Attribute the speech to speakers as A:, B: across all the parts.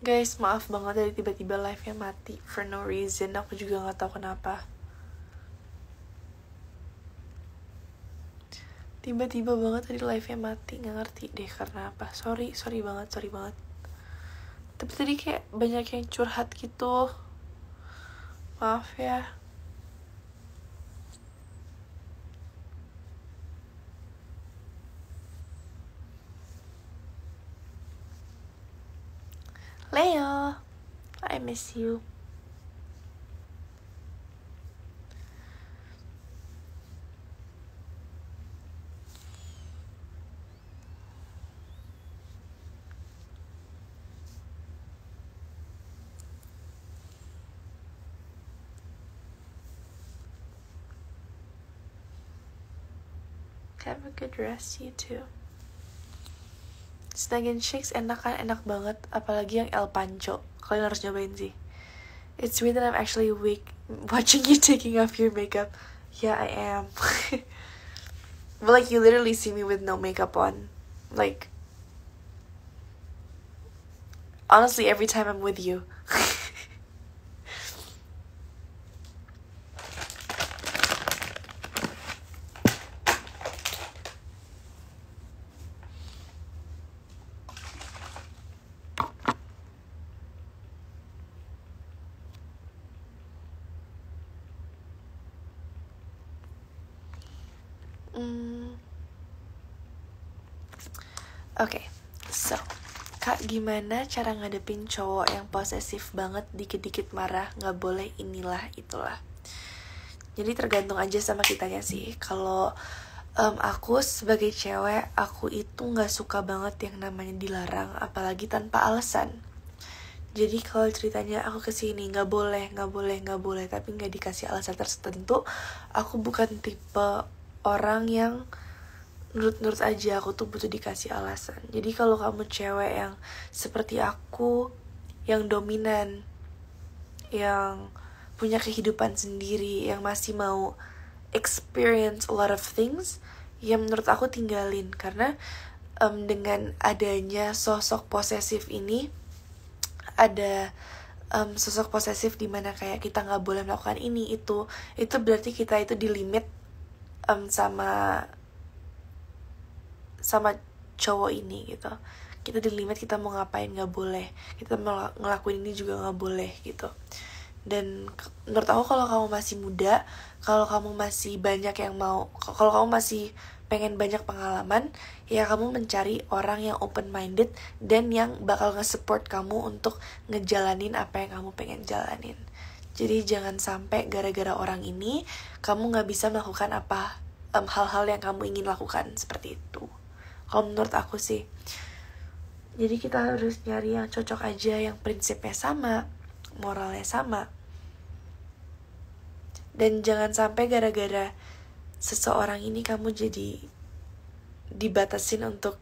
A: Guys, maaf banget tadi ya, tiba-tiba live-nya mati for no reason. Aku juga nggak tahu kenapa. Tiba-tiba banget tadi live-nya mati, nggak ngerti deh karena apa. Sorry, sorry banget, sorry banget. Tapi tadi kayak banyak yang curhat gitu. Maaf ya. Leo, I miss you. Have a good rest, you too. Snackin Shakes enak kan, enak banget, apalagi yang El Pancho. Kalian harus nyobain sih. It's weird that I'm actually weak watching you taking off your makeup. Yeah, I am. but like you literally see me with no makeup on. Like honestly, every time I'm with you. gimana cara ngadepin cowok yang posesif banget dikit-dikit marah nggak boleh inilah itulah jadi tergantung aja sama kitanya sih kalau um, aku sebagai cewek aku itu nggak suka banget yang namanya dilarang apalagi tanpa alasan jadi kalau ceritanya aku kesini nggak boleh nggak boleh nggak boleh tapi nggak dikasih alasan tertentu aku bukan tipe orang yang menurut menurut aja aku tuh butuh dikasih alasan jadi kalau kamu cewek yang seperti aku yang dominan yang punya kehidupan sendiri yang masih mau experience a lot of things ya menurut aku tinggalin karena um, dengan adanya sosok posesif ini ada um, sosok posesif dimana kayak kita nggak boleh melakukan ini itu itu berarti kita itu dilimit um, sama sama cowok ini gitu kita di limit kita mau ngapain nggak boleh kita mau ngelakuin ini juga nggak boleh gitu dan menurut aku kalau kamu masih muda kalau kamu masih banyak yang mau kalau kamu masih pengen banyak pengalaman ya kamu mencari orang yang open minded dan yang bakal nge-support kamu untuk ngejalanin apa yang kamu pengen jalanin jadi jangan sampai gara-gara orang ini kamu nggak bisa melakukan apa hal-hal um, hal -hal yang kamu ingin lakukan seperti itu kalau menurut aku sih jadi kita harus nyari yang cocok aja yang prinsipnya sama moralnya sama dan jangan sampai gara-gara seseorang ini kamu jadi dibatasin untuk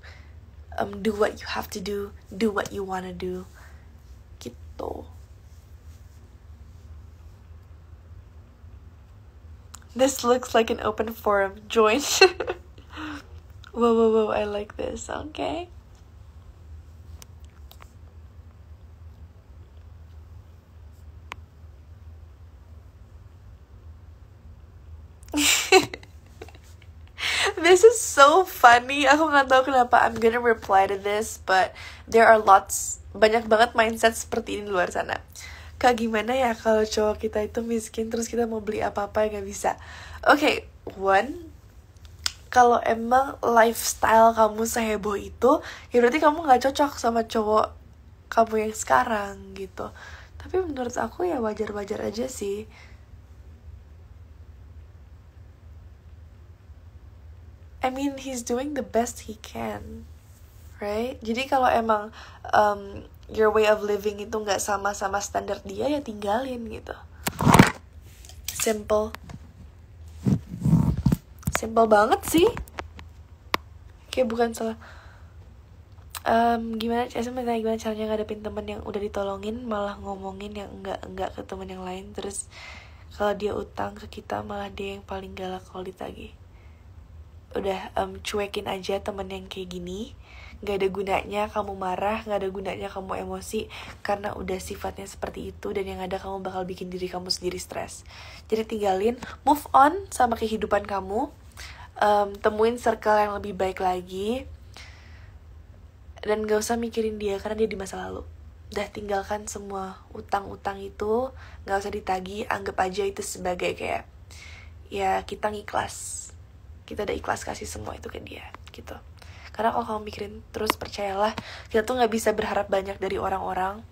A: um, do what you have to do, do what you wanna do, gitu. This looks like an open forum. Join. Whoa, whoa, whoa, I like this, okay? this is so funny. Aku nggak tahu kenapa I'm gonna reply to this, but there are lots banyak banget mindset seperti ini di luar sana. Kak gimana ya kalau cowok kita itu miskin terus kita mau beli apa-apa yang nggak bisa? Oke, okay, one kalau emang lifestyle kamu seheboh itu ya berarti kamu nggak cocok sama cowok kamu yang sekarang gitu tapi menurut aku ya wajar-wajar aja sih I mean he's doing the best he can right jadi kalau emang um, your way of living itu nggak sama sama standar dia ya tinggalin gitu simple simpel banget sih kayak bukan salah um, gimana eh, saya gimana caranya ngadepin temen yang udah ditolongin malah ngomongin yang enggak enggak ke temen yang lain terus kalau dia utang ke kita malah dia yang paling galak kalau ditagi, udah um, cuekin aja temen yang kayak gini nggak ada gunanya kamu marah nggak ada gunanya kamu emosi karena udah sifatnya seperti itu dan yang ada kamu bakal bikin diri kamu sendiri stres jadi tinggalin move on sama kehidupan kamu um, temuin circle yang lebih baik lagi dan gak usah mikirin dia karena dia di masa lalu udah tinggalkan semua utang-utang itu gak usah ditagi anggap aja itu sebagai kayak ya kita ngiklas kita udah ikhlas kasih semua itu ke dia gitu karena kalau kamu mikirin terus percayalah kita tuh nggak bisa berharap banyak dari orang-orang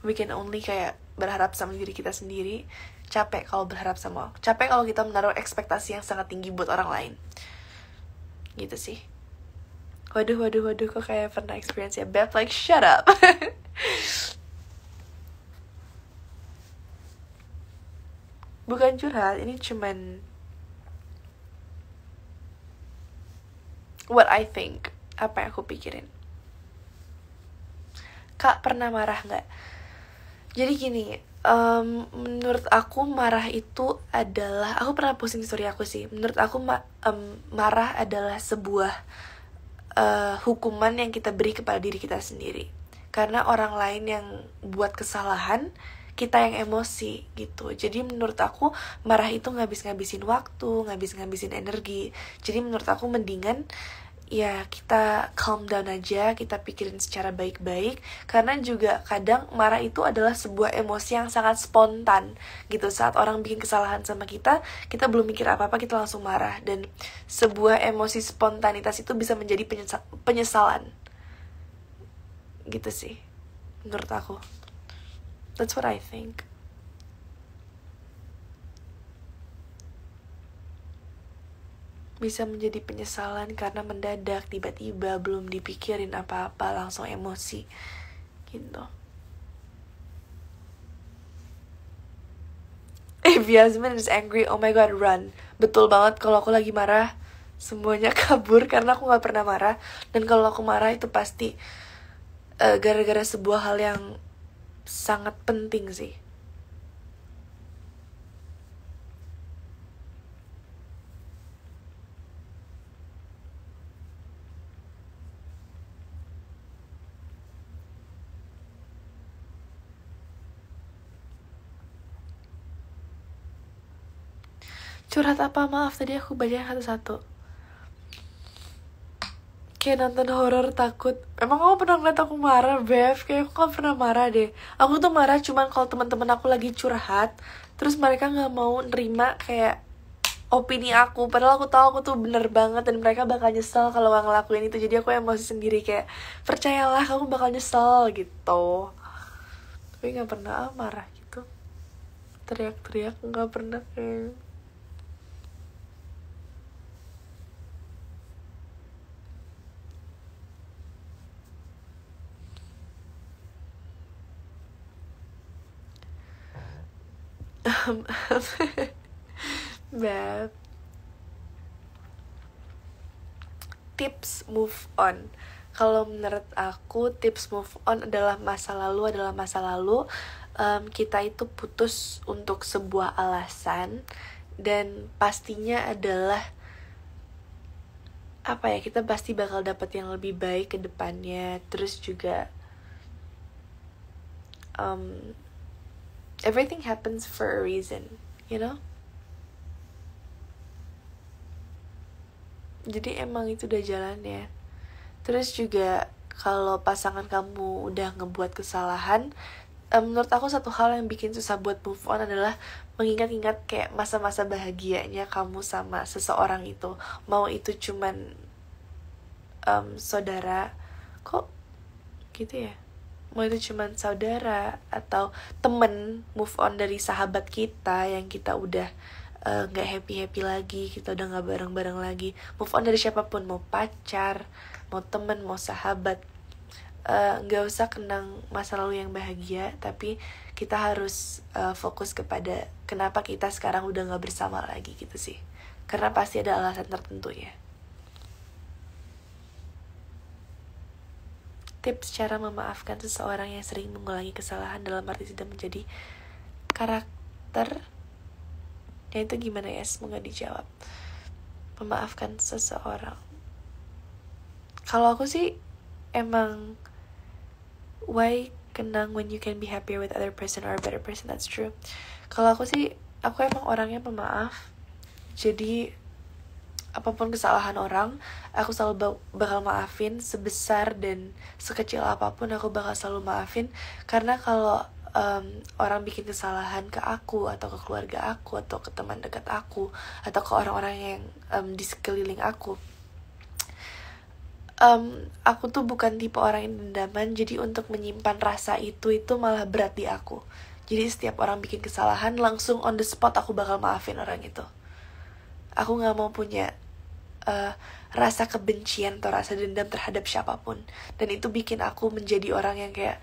A: we can only kayak berharap sama diri kita sendiri capek kalau berharap sama orang capek kalau kita menaruh ekspektasi yang sangat tinggi buat orang lain gitu sih waduh waduh waduh kok kayak pernah experience ya Beth like shut up bukan curhat ini cuman what I think apa yang aku pikirin kak pernah marah nggak jadi gini um, menurut aku marah itu adalah aku pernah posting story aku sih menurut aku ma um, marah adalah sebuah uh, hukuman yang kita beri kepada diri kita sendiri karena orang lain yang buat kesalahan kita yang emosi gitu jadi menurut aku marah itu ngabis-ngabisin waktu ngabis-ngabisin energi jadi menurut aku mendingan ya kita calm down aja, kita pikirin secara baik-baik karena juga kadang marah itu adalah sebuah emosi yang sangat spontan gitu. Saat orang bikin kesalahan sama kita, kita belum mikir apa-apa kita langsung marah dan sebuah emosi spontanitas itu bisa menjadi penyesal penyesalan. Gitu sih menurut aku. That's what I think. bisa menjadi penyesalan karena mendadak tiba-tiba belum dipikirin apa-apa langsung emosi gitu if eh, Yasmin is angry oh my god run betul banget kalau aku lagi marah semuanya kabur karena aku nggak pernah marah dan kalau aku marah itu pasti eh, gara-gara uh, gara -gara sebuah hal yang sangat penting sih curhat apa maaf tadi aku baca satu-satu kayak nonton horor takut emang kamu pernah ngeliat aku marah Bev kayak aku gak pernah marah deh aku tuh marah cuman kalau teman-teman aku lagi curhat terus mereka nggak mau nerima kayak opini aku padahal aku tahu aku tuh bener banget dan mereka bakal nyesel kalau gak ngelakuin itu jadi aku emosi sendiri kayak percayalah kamu bakal nyesel gitu tapi nggak pernah ah, marah gitu teriak-teriak nggak pernah kayak Um, tips move on. Kalau menurut aku tips move on adalah masa lalu adalah masa lalu um, kita itu putus untuk sebuah alasan dan pastinya adalah apa ya kita pasti bakal dapat yang lebih baik ke depannya terus juga um, everything happens for a reason, you know? Jadi emang itu udah jalan ya. Terus juga kalau pasangan kamu udah ngebuat kesalahan, menurut aku satu hal yang bikin susah buat move on adalah mengingat-ingat kayak masa-masa bahagianya kamu sama seseorang itu. Mau itu cuman um, saudara, kok gitu ya? mau itu cuman saudara atau temen move on dari sahabat kita yang kita udah eh, nggak uh, happy happy lagi kita udah nggak bareng bareng lagi move on dari siapapun mau pacar mau temen mau sahabat eh, nggak uh, usah kenang masa lalu yang bahagia tapi kita harus uh, fokus kepada kenapa kita sekarang udah nggak bersama lagi gitu sih karena pasti ada alasan tertentu ya Tips cara memaafkan seseorang yang sering mengulangi kesalahan dalam arti tidak menjadi karakter. Ya itu gimana ya? Semoga dijawab. Memaafkan seseorang. Kalau aku sih emang why kenang when you can be happier with other person or a better person that's true. Kalau aku sih aku emang orangnya pemaaf. Jadi apapun kesalahan orang, aku selalu bakal maafin sebesar dan sekecil apapun aku bakal selalu maafin karena kalau um, orang bikin kesalahan ke aku atau ke keluarga aku atau ke teman dekat aku atau ke orang-orang yang um, di sekeliling aku um, aku tuh bukan tipe orang yang dendaman jadi untuk menyimpan rasa itu itu malah berat di aku jadi setiap orang bikin kesalahan langsung on the spot aku bakal maafin orang itu aku nggak mau punya uh, rasa kebencian atau rasa dendam terhadap siapapun dan itu bikin aku menjadi orang yang kayak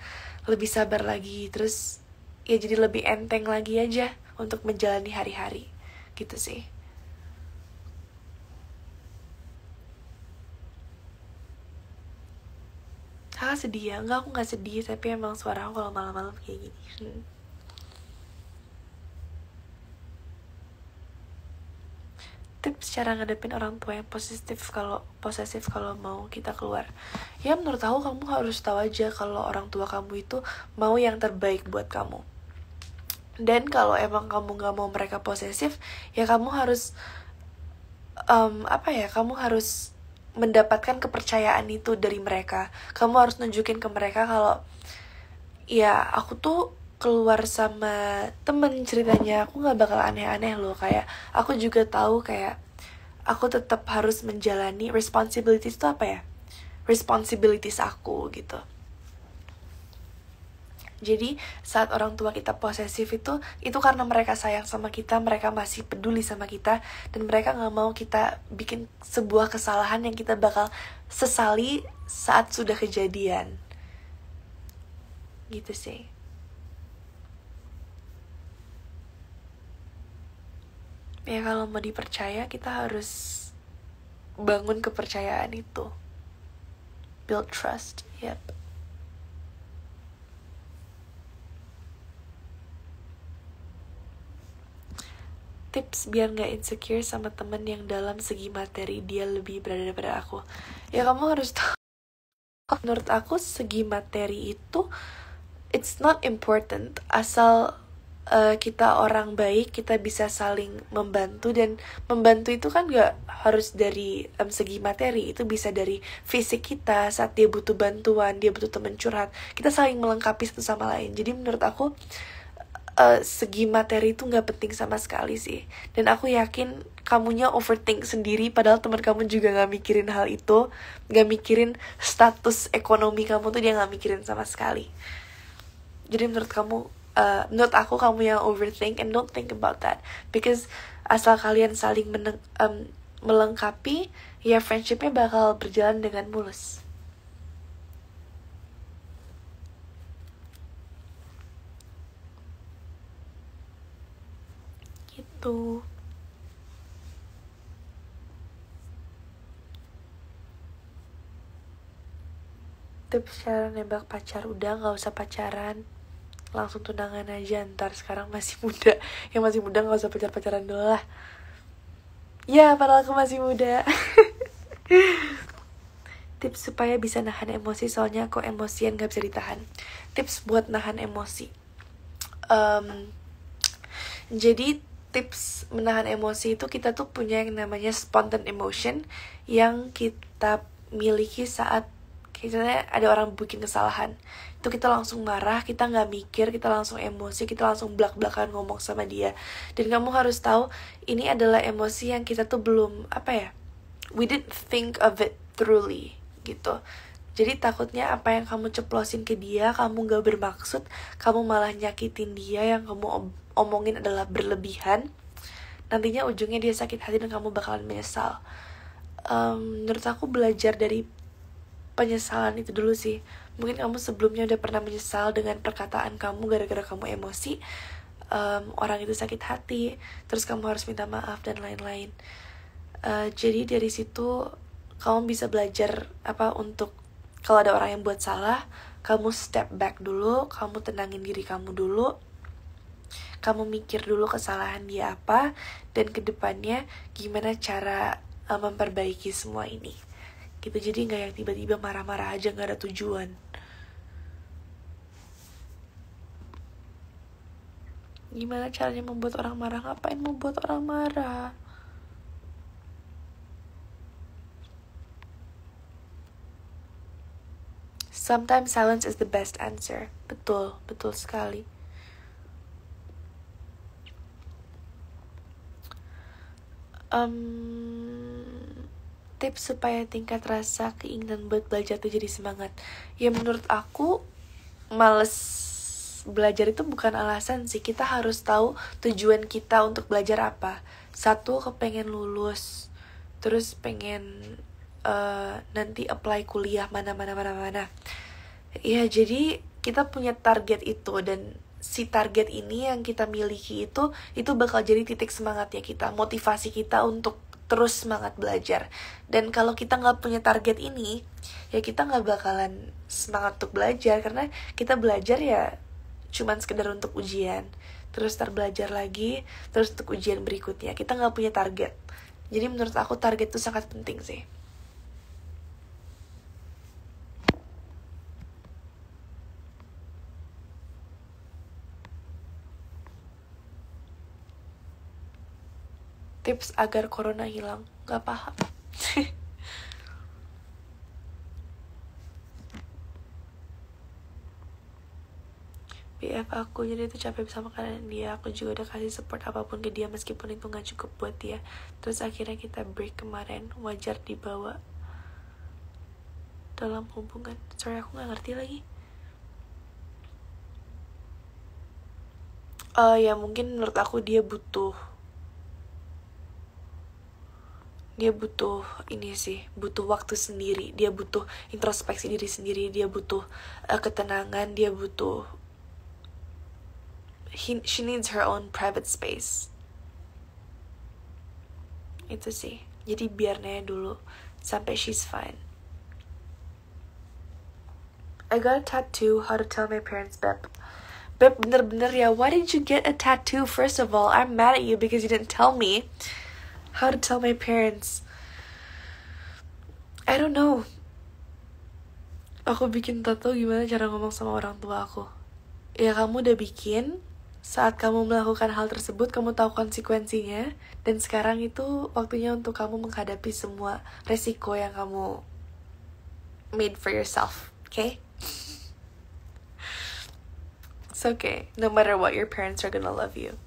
A: lebih sabar lagi terus ya jadi lebih enteng lagi aja untuk menjalani hari-hari gitu sih Kakak sedih ya? Enggak, aku gak sedih, tapi emang suara aku kalau malam-malam kayak gini. Hmm. secara ngadepin orang tua yang positif kalau posesif kalau mau kita keluar ya menurut aku kamu harus tahu aja kalau orang tua kamu itu mau yang terbaik buat kamu dan kalau emang kamu nggak mau mereka posesif ya kamu harus um, apa ya kamu harus mendapatkan kepercayaan itu dari mereka kamu harus nunjukin ke mereka kalau ya aku tuh keluar sama temen ceritanya aku nggak bakal aneh-aneh loh kayak aku juga tahu kayak aku tetap harus menjalani responsibilities itu apa ya responsibilities aku gitu jadi saat orang tua kita posesif itu itu karena mereka sayang sama kita mereka masih peduli sama kita dan mereka nggak mau kita bikin sebuah kesalahan yang kita bakal sesali saat sudah kejadian gitu sih ya kalau mau dipercaya kita harus bangun kepercayaan itu build trust yep tips biar nggak insecure sama temen yang dalam segi materi dia lebih berada pada aku ya kamu harus tahu menurut aku segi materi itu it's not important asal uh, kita orang baik kita bisa saling membantu dan membantu itu kan gak harus dari um, segi materi itu bisa dari fisik kita saat dia butuh bantuan dia butuh teman curhat kita saling melengkapi satu sama lain jadi menurut aku uh, segi materi itu nggak penting sama sekali sih dan aku yakin kamunya overthink sendiri padahal teman kamu juga nggak mikirin hal itu nggak mikirin status ekonomi kamu tuh dia nggak mikirin sama sekali jadi menurut kamu uh, menurut aku kamu yang overthink and don't think about that because asal kalian saling um, melengkapi ya friendshipnya bakal berjalan dengan mulus gitu. tips cara nembak pacar udah nggak usah pacaran langsung tunangan aja ntar sekarang masih muda yang masih muda nggak usah pacar pacaran dulu lah ya padahal aku masih muda tips supaya bisa nahan emosi soalnya aku emosian nggak bisa ditahan tips buat nahan emosi um, jadi tips menahan emosi itu kita tuh punya yang namanya spontan emotion yang kita miliki saat kayaknya ada orang bikin kesalahan itu kita langsung marah kita nggak mikir kita langsung emosi kita langsung belak belakan ngomong sama dia dan kamu harus tahu ini adalah emosi yang kita tuh belum apa ya we didn't think of it truly gitu jadi takutnya apa yang kamu ceplosin ke dia, kamu nggak bermaksud, kamu malah nyakitin dia yang kamu omongin adalah berlebihan. Nantinya ujungnya dia sakit hati dan kamu bakalan menyesal. Um, menurut aku belajar dari penyesalan itu dulu sih. Mungkin kamu sebelumnya udah pernah menyesal dengan perkataan kamu gara-gara kamu emosi, um, orang itu sakit hati, terus kamu harus minta maaf dan lain-lain. Uh, jadi dari situ kamu bisa belajar apa untuk kalau ada orang yang buat salah, kamu step back dulu, kamu tenangin diri kamu dulu, kamu mikir dulu kesalahan dia apa, dan kedepannya gimana cara eh, memperbaiki semua ini. Gitu, jadi nggak yang tiba-tiba marah-marah aja nggak ada tujuan. gimana caranya membuat orang marah ngapain membuat orang marah Sometimes silence is the best answer. Betul, betul sekali. Um, tips supaya tingkat rasa keinginan buat belajar tuh jadi semangat. Ya menurut aku, males belajar itu bukan alasan sih kita harus tahu tujuan kita untuk belajar apa satu kepengen lulus terus pengen uh, nanti apply kuliah mana mana mana mana ya jadi kita punya target itu dan si target ini yang kita miliki itu itu bakal jadi titik semangatnya kita motivasi kita untuk terus semangat belajar dan kalau kita nggak punya target ini ya kita nggak bakalan semangat untuk belajar karena kita belajar ya cuman sekedar untuk ujian terus ntar belajar lagi terus untuk ujian berikutnya kita nggak punya target jadi menurut aku target itu sangat penting sih tips agar corona hilang nggak paham BF aku jadi itu capek sama keadaan dia aku juga udah kasih support apapun ke dia meskipun itu nggak cukup buat dia terus akhirnya kita break kemarin wajar dibawa dalam hubungan sorry aku nggak ngerti lagi uh, ya mungkin menurut aku dia butuh dia butuh ini sih butuh waktu sendiri dia butuh introspeksi diri sendiri dia butuh uh, ketenangan dia butuh he, she needs her own private space itu sih jadi biar Naya dulu sampai she's fine I got a tattoo how to tell my parents Beb Beb bener-bener ya why did you get a tattoo first of all I'm mad at you because you didn't tell me how to tell my parents I don't know aku bikin tato gimana cara ngomong sama orang tua aku ya kamu udah bikin saat kamu melakukan hal tersebut, kamu tahu konsekuensinya, dan sekarang itu waktunya untuk kamu menghadapi semua resiko yang kamu made for yourself, okay? It's okay, no matter what, your parents are gonna love you.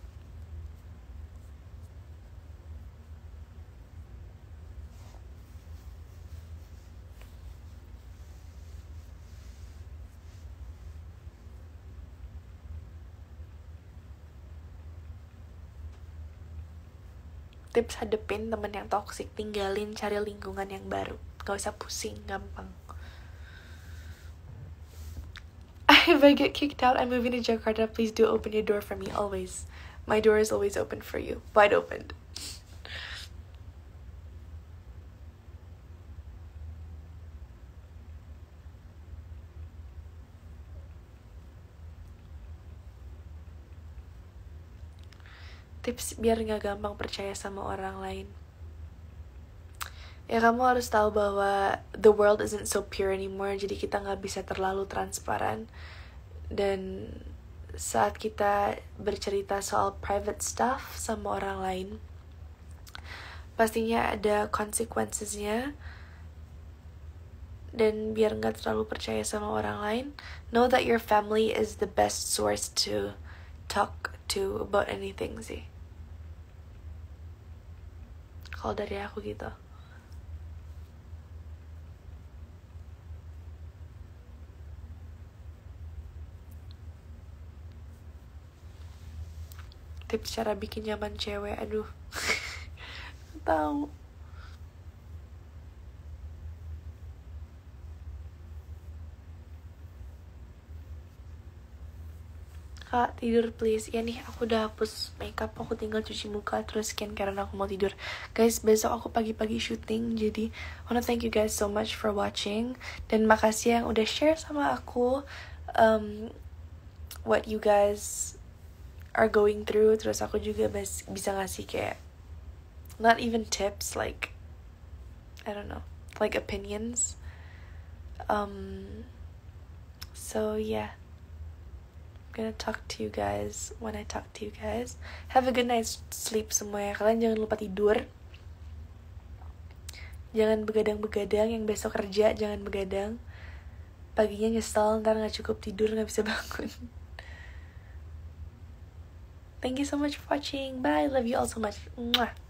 A: tips hadepin temen yang toksik tinggalin cari lingkungan yang baru gak usah pusing gampang if I get kicked out I'm moving to Jakarta please do open your door for me always my door is always open for you wide open tips biar nggak gampang percaya sama orang lain ya kamu harus tahu bahwa the world isn't so pure anymore jadi kita nggak bisa terlalu transparan dan saat kita bercerita soal private stuff sama orang lain pastinya ada consequencesnya dan biar nggak terlalu percaya sama orang lain know that your family is the best source to talk to about anything sih kalau dari aku gitu tips cara bikin nyaman cewek aduh tahu kak tidur please ya nih aku udah hapus makeup aku tinggal cuci muka terus skin karena aku mau tidur guys besok aku pagi-pagi syuting jadi wanna thank you guys so much for watching dan makasih yang udah share sama aku um, what you guys are going through terus aku juga bisa ngasih kayak not even tips like I don't know like opinions um so yeah gonna talk to you guys when I talk to you guys. Have a good night's sleep semua ya. Kalian jangan lupa tidur. Jangan begadang-begadang. Yang besok kerja jangan begadang. Paginya nyesel, ntar nggak cukup tidur, nggak bisa bangun. Thank you so much for watching. Bye. Love you all so much. Mwah.